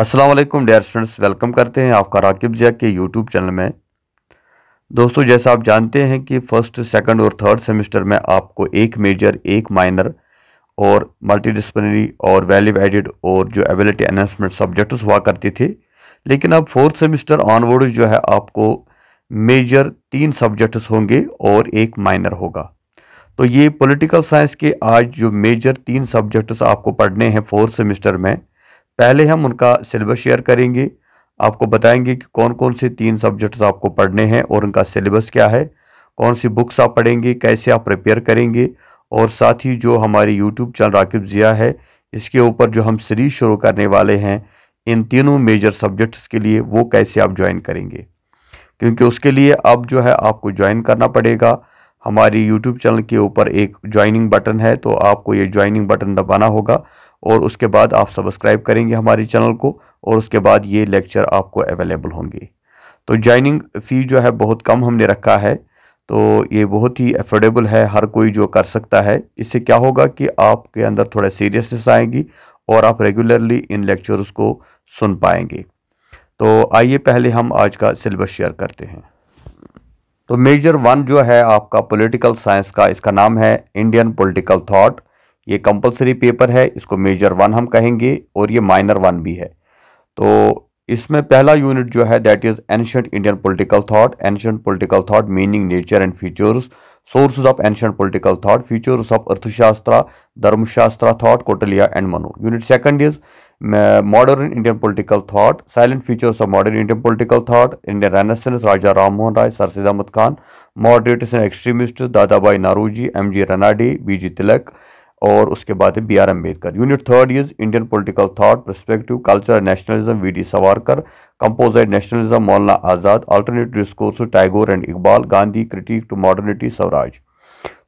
Aslam dear students welcome करते हैं आपका राकिब जिया के यूट्यूब चैनल में दोस्तों जैसा आप जानते हैं कि फ़र्स्ट सेकंड और थर्ड सेमेस्टर में आपको एक मेजर एक माइनर और मल्टी डिसप्लिनरी और वैल्यू एडिड और जो एबिलिटी एनहेंसमेंट सब्जेक्ट्स हुआ करते थे लेकिन अब फोर्थ सेमेस्टर ऑनवर्ड जो है आपको मेजर तीन सब्जेक्ट्स होंगे और एक माइनर होगा तो ये पोलिटिकल साइंस के आज जो मेजर तीन सब्जेक्ट्स आपको पढ़ने हैं फोर्थ सेमिस्टर में पहले हम उनका सिलेबस शेयर करेंगे आपको बताएंगे कि कौन कौन से तीन सब्जेक्ट्स आपको पढ़ने हैं और उनका सिलेबस क्या है कौन सी बुक्स आप पढ़ेंगे कैसे आप प्रिपेयर करेंगे और साथ ही जो हमारी यूट्यूब चैनल राकिब ज़िया है इसके ऊपर जो हम सीरीज शुरू करने वाले हैं इन तीनों मेजर सब्जेक्ट्स के लिए वो कैसे आप ज्वाइन करेंगे क्योंकि उसके लिए अब जो है आपको ज्वाइन करना पड़ेगा हमारी यूट्यूब चैनल के ऊपर एक ज्वाइनिंग बटन है तो आपको ये ज्वाइनिंग बटन दबाना होगा और उसके बाद आप सब्सक्राइब करेंगे हमारे चैनल को और उसके बाद ये लेक्चर आपको अवेलेबल होंगे तो ज्वाइनिंग फ़ी जो है बहुत कम हमने रखा है तो ये बहुत ही अफोर्डेबल है हर कोई जो कर सकता है इससे क्या होगा कि आपके अंदर थोड़ा सीरियसनेस आएगी और आप रेगुलरली इन लेक्चर्स को सुन पाएंगे तो आइए पहले हम आज का सिलेबस शेयर करते हैं तो मेजर वन जो है आपका पॉलिटिकल साइंस का इसका नाम है इंडियन पॉलिटिकल थॉट ये कंपलसरी पेपर है इसको मेजर वन हम कहेंगे और ये माइनर वन भी है तो इसमें पहला यूनिट जो है that is ancient Indian political thought ancient political thought meaning nature and features sources of ancient political thought features of Arthashastra Dharmashastra thought Kautilya and Manu unit second is modern Indian political thought salient features of modern Indian political thought Indian renaissance Raja Rammohan Roy sir Syed Ahmed Khan moderators and extremist Dadabhai Naoroji M G Ranade B G Tilak और उसके बाद B R Ambedkar unit third is Indian political thought perspective culture nationalism V D Savarkar composite nationalism Maulana Azad alternate discourse Tagore and Iqbal Gandhi critique to modernity Swaraj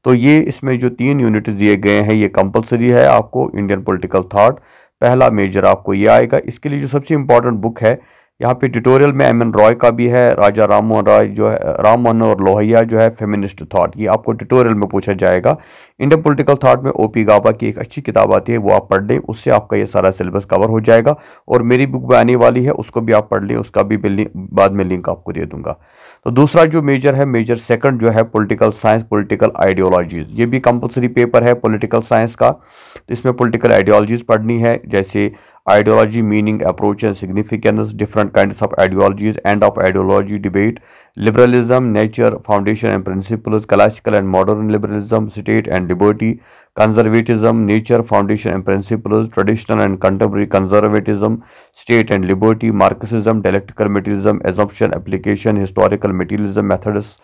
तो ये इसमें जो तीन unit दिए गए हैं ये कंपलसरी है आपको इंडियन पोलिटिकल थाट पहला मेजर आपको ये आएगा इसके लिए जो सबसे इम्पॉर्टेंट बुक है यहाँ पे ट्यूटोरियल में एम एन रॉय का भी है राजा राम मोहन रॉय जो है राम मोहन और लोहिया जो है फेमिनिस्ट थॉट ये आपको ट्यूटोरियल में पूछा जाएगा इंडियन पॉलिटिकल थाट में ओ पी गाबा की एक अच्छी किताब आती है वो आप पढ़ लें उससे आपका ये सारा सिलेबस कवर हो जाएगा और मेरी बुक भी आने वाली है उसको भी आप पढ़ लें उसका भी बाद में लिंक आपको दे दूंगा तो दूसरा जो मेजर है मेजर सेकंड जो है पॉलिटिकल साइंस पॉलिटिकल आइडियोलॉजीज ये भी कंपलसरी पेपर है पॉलिटिकल साइंस का तो इसमें पॉलिटिकल आइडियोलॉजीज पढ़नी है जैसे ideology meaning approach and significance different kinds of ideologies end of ideology debate liberalism nature foundation and principles classical and modern liberalism state and liberty conservatism nature foundation and principles traditional and contemporary conservatism state and liberty marxism dialectical materialism assumption application historical materialism methods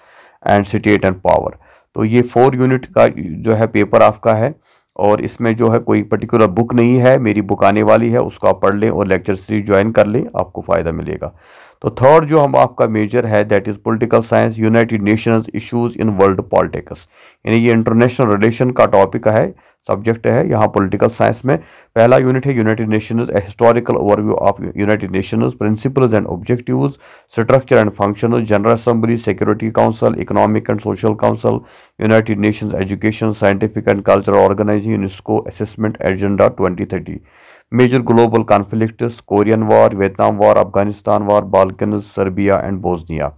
and state and power तो ये four unit का जो है paper आपका है और इसमें जो है कोई पर्टिकुलर बुक नहीं है मेरी बुक आने वाली है उसको आप पढ़ लें और लेक्चर सीरीज ज्वाइन कर लें आपको फ़ायदा मिलेगा तो थर्ड जो हम आपका मेजर है that is political science United Nations issues in world politics यानी ये इंटरनेशनल रिलेशन का टॉपिक है सब्जेक्ट है यहाँ पॉलिटिकल साइंस में पहला यूनिट है United Nations historical overview of United Nations principles and objectives structure and function general assembly security council economic and social council United Nations education scientific and cultural organization UNESCO assessment agenda twenty major global conflict Korean war Vietnam war Afghanistan war Balkans Serbia and Bosnia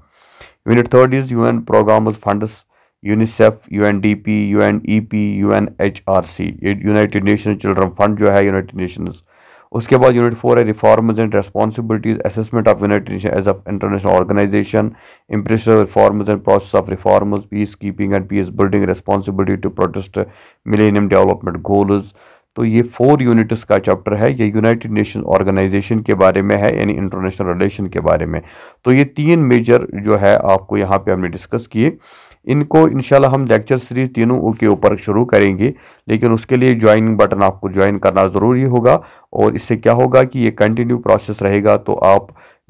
unit third is U programs funds UNICEF U N D P U N E P U N H R C United Nation children fund जो है United Nations उसके बाद unit four है reforms and responsibilities assessment of United Nation as of international organization impress reforms and process of reforms peacekeeping and peacebuilding responsibility to protest millennium development goals तो ये four units का chapter है ये United nation organisation के बारे में है यानी इंटरनेशनल रिलेशन के बारे में तो ये तीन मेजर जो है आपको यहाँ पे हमने डिस्कस किए इनको इंशाल्लाह हम लेक्चर सीरीज़ तीनों के ऊपर शुरू करेंगे लेकिन उसके लिए ज्वाइन बटन आपको ज्वाइन करना ज़रूरी होगा और इससे क्या होगा कि ये कंटिन्यू प्रोसेस रहेगा तो आप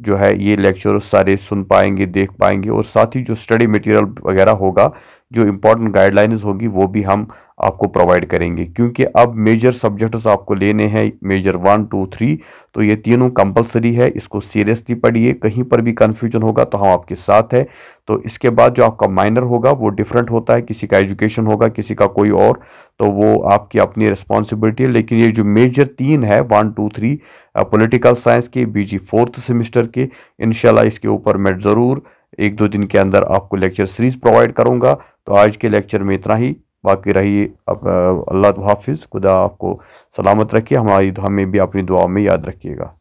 जो है ये लेक्चर सारे सुन पाएंगे देख पाएंगे और साथ ही जो स्टडी मटेरियल वगैरह होगा जो इम्पोर्टेंट गाइडलाइंस होगी वो भी हम आपको प्रोवाइड करेंगे क्योंकि अब मेजर सब्जेक्ट्स आपको लेने हैं मेजर वन टू थ्री तो ये तीनों कंपलसरी है इसको सीरियसली पढ़िए कहीं पर भी कन्फ्यूजन होगा तो हम आपके साथ है तो इसके बाद जो आपका माइनर होगा वो डिफरेंट होता है किसी का एजुकेशन होगा किसी का कोई और तो वो आपकी अपनी रिस्पॉन्सिबिलिटी है लेकिन ये जो मेजर तीन है one two three political science के बीजी फोर्थ सेमिस्टर के इनशाला इसके ऊपर मैं ज़रूर एक दो दिन के अंदर आपको लेक्चर सीरीज़ प्रोवाइड करूँगा तो आज के लेक्चर में इतना ही बाकी रही अल्लाह तो हाफिज़ खुदा आपको सलामत रखिए हमारी हमें भी अपनी दुआ में याद रखिएगा